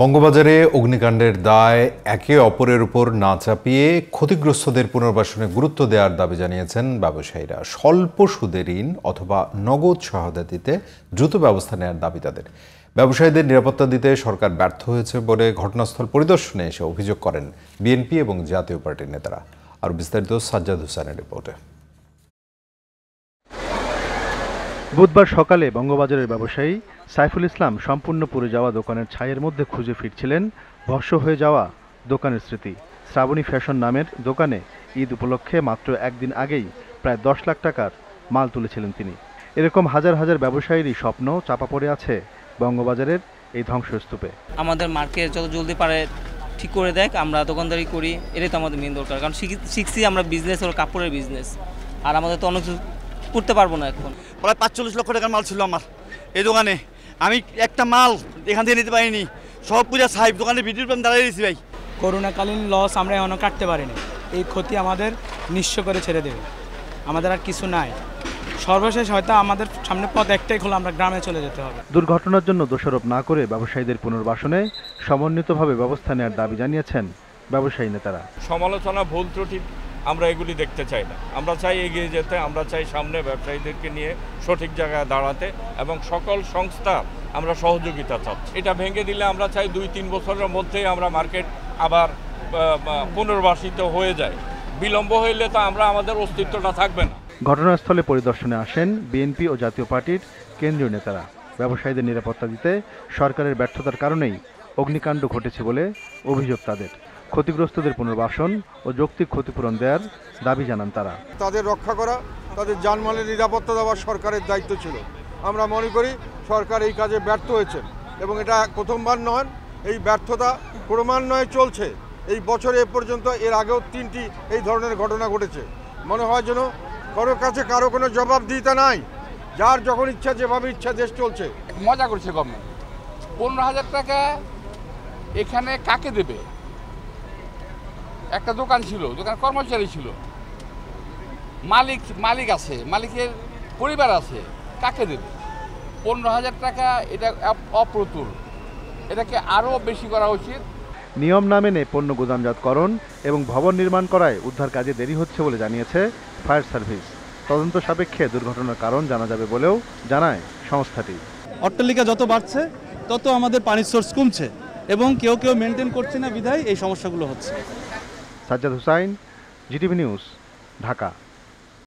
বঙ্গবাজারে অগ্নিকাণ্ডের দায় একে অপরের উপর না চাপিয়ে ক্ষতিগ্রস্তদের পুনর্বাসনে গুরুত্ব দেওয়ার দাবি জানিয়েছেন ব্যবসায়ীরা স্বল্প সুদে ঋণ অথবা নগদ সহায়তা দিতে দ্রুত ব্যবস্থা নেওয়ার দাবি তাদের ব্যবসায়ীদের নিরাপত্তা দিতে সরকার ব্যর্থ হয়েছে বলে ঘটনাস্থল পরিদর্শনে এসে অভিযোগ করেন বিএনপি এবং জাতীয় পার্টির নেতারা আর বিস্তারিত সাজ্জাদ হোসেনের রিপোর্টে বুধবার সকালে বঙ্গবাজারের ব্যবসায়ী সাইফুল ইসলাম সম্পূর্ণ পুরে যাওয়া দোকানের ছাইয়ের মধ্যে খুঁজে ফিরছিলেন ভস্য হয়ে যাওয়া দোকানের স্মৃতি শ্রাবণী ফ্যাশন নামের দোকানে ঈদ উপলক্ষে মাত্র একদিন আগেই প্রায় দশ লাখ টাকার মাল তুলেছিলেন তিনি এরকম হাজার হাজার ব্যবসায়ীরই স্বপ্ন চাপা পড়ে আছে বঙ্গবাজারের এই ধ্বংসস্তূপে আমাদের মার্কেট যত জলদি পারে ঠিক করে দেখ আমরা দোকানদারি করি এটাই তো আমাদের মেন দরকার কারণ শিখছি আমরা বিজনেস হলো কাপড়ের বিজনেস আর আমাদের তো অনেক করতে পারবো না এখন প্রায় পাঁচচল্লিশ লক্ষ টাকার মাল ছিল আমার এই দোকানে আমি একটা মাল এখান থেকে নিতে পারিনি সব পূজা সাহেব দোকানে ভিডিও দাঁড়িয়ে দিয়েছি ভাই করোনাকালীন লস আমরা এখনও কাটতে পারিনি এই ক্ষতি আমাদের নিঃস্ব করে ছেড়ে দেবে আমাদের আর কিছু নাই সর্বশেষ হয়তো আমাদের সামনে পথ একটাই খোলা আমরা গ্রামে চলে যেতে হবে দুর্ঘটনার জন্য দোষারোপ না করে ব্যবসায়ীদের পুনর্বাসনে সমন্বিতভাবে ব্যবস্থা নেওয়ার দাবি জানিয়েছেন ব্যবসায়ী নেতারা সমালোচনা ভুল ত্রুটি আমরা এগুলি দেখতে চাই না আমরা চাই এগিয়ে যেতে আমরা চাই সামনে ব্যবসায়ীদেরকে নিয়ে সঠিক জায়গায় দাঁড়াতে এবং সকল সংস্থা আমরা সহযোগিতা চাচ্ছি এটা ভেঙে দিলে আমরা চাই দুই তিন বছরের মধ্যেই আমরা মার্কেট আবার পুনর্বাসিত হয়ে যায় বিলম্ব হইলে তো আমরা আমাদের অস্তিত্বটা থাকবে না ঘটনাস্থলে পরিদর্শনে আসেন বিএনপি ও জাতীয় পার্টির কেন্দ্রীয় নেতারা ব্যবসায়ীদের নিরাপত্তা দিতে সরকারের ব্যর্থতার কারণেই অগ্নিকাণ্ড ঘটেছে বলে অভিযোগ তাদের ক্ষতিগ্রস্তদের পুনর্বাসন ও যৌক্তিক ক্ষতিপূরণ দেওয়ার দাবি জানান তারা তাদের রক্ষা করা তাদের যানমালের নিরাপত্তা দেওয়া সরকারের দায়িত্ব ছিল আমরা মনে করি সরকার এই কাজে ব্যর্থ হয়েছে এবং এটা প্রথমবার নয় এই ব্যর্থতা ক্রমান্বয়ে চলছে এই বছরে এ পর্যন্ত এর আগেও তিনটি এই ধরনের ঘটনা ঘটেছে মনে হয় যেন কারোর কাছে কারো কোনো জবাবদিহিতা নাই যার যখন ইচ্ছা যেভাবে ইচ্ছা দেশ চলছে মজা করছে গভর্নমেন্ট পনেরো হাজার টাকা এখানে কাকে দেবে একটা দোকান ছিল দোকান কর্মচারী ছিল মালিক মালিক আছে মালিকের পরিবার আছে কাকে দেবে পনেরো হাজার টাকা এটা অপ্রতুল এটাকে আরও বেশি করা উচিত নিয়ম না মেনে পণ্য গোদামজাতকরণ এবং ভবন নির্মাণ করায় উদ্ধার কাজে দেরি হচ্ছে বলে জানিয়েছে ফায়ার সার্ভিস তদন্ত সাপেক্ষে দুর্ঘটনার কারণ জানা যাবে বলেও জানায় সংস্থাটি অট্টালিকা যত বাড়ছে তত আমাদের পানির সোর্স কমছে এবং কেউ কেউ মেনটেন করছে না বিধায় এই সমস্যাগুলো হচ্ছে सज्जद हुसैन जिटी न्यूज़ ढाका